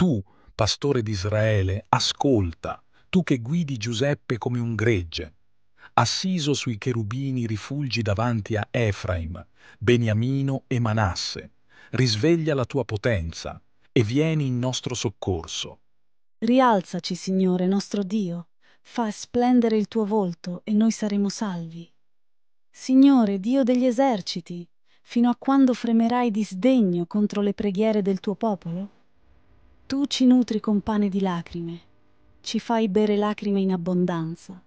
Tu, pastore di Israele, ascolta, tu che guidi Giuseppe come un gregge. Assiso sui cherubini rifulgi davanti a Efraim, Beniamino e Manasse. Risveglia la tua potenza e vieni in nostro soccorso. Rialzaci, Signore, nostro Dio. Fa splendere il tuo volto e noi saremo salvi. Signore, Dio degli eserciti, fino a quando fremerai di sdegno contro le preghiere del tuo popolo? Tu ci nutri con pane di lacrime, ci fai bere lacrime in abbondanza.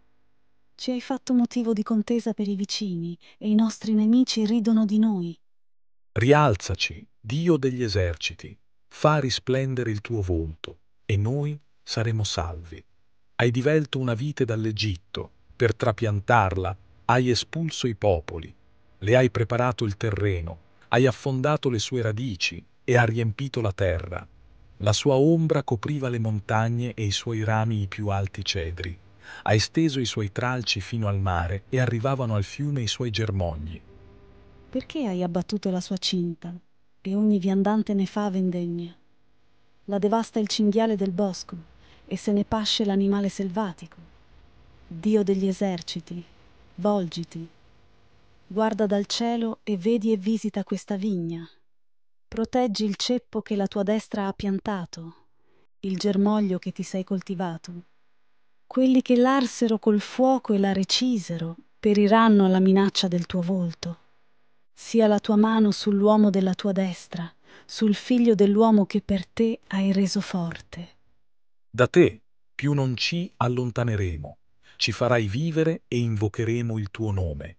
Ci hai fatto motivo di contesa per i vicini e i nostri nemici ridono di noi. Rialzaci, Dio degli eserciti, fa risplendere il tuo volto e noi saremo salvi. Hai divelto una vite dall'Egitto, per trapiantarla hai espulso i popoli, le hai preparato il terreno, hai affondato le sue radici e ha riempito la terra. La sua ombra copriva le montagne e i suoi rami i più alti cedri. Ha esteso i suoi tralci fino al mare e arrivavano al fiume i suoi germogli. Perché hai abbattuto la sua cinta e ogni viandante ne fa vendegna? La devasta il cinghiale del bosco e se ne pasce l'animale selvatico. Dio degli eserciti, volgiti. Guarda dal cielo e vedi e visita questa vigna proteggi il ceppo che la tua destra ha piantato il germoglio che ti sei coltivato quelli che l'arsero col fuoco e la recisero periranno alla minaccia del tuo volto sia la tua mano sull'uomo della tua destra sul figlio dell'uomo che per te hai reso forte da te più non ci allontaneremo ci farai vivere e invocheremo il tuo nome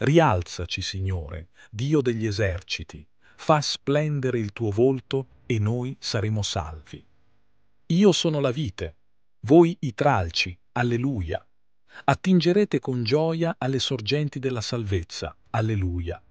rialzaci signore dio degli eserciti fa splendere il tuo volto e noi saremo salvi. Io sono la vite, voi i tralci, alleluia. Attingerete con gioia alle sorgenti della salvezza, alleluia.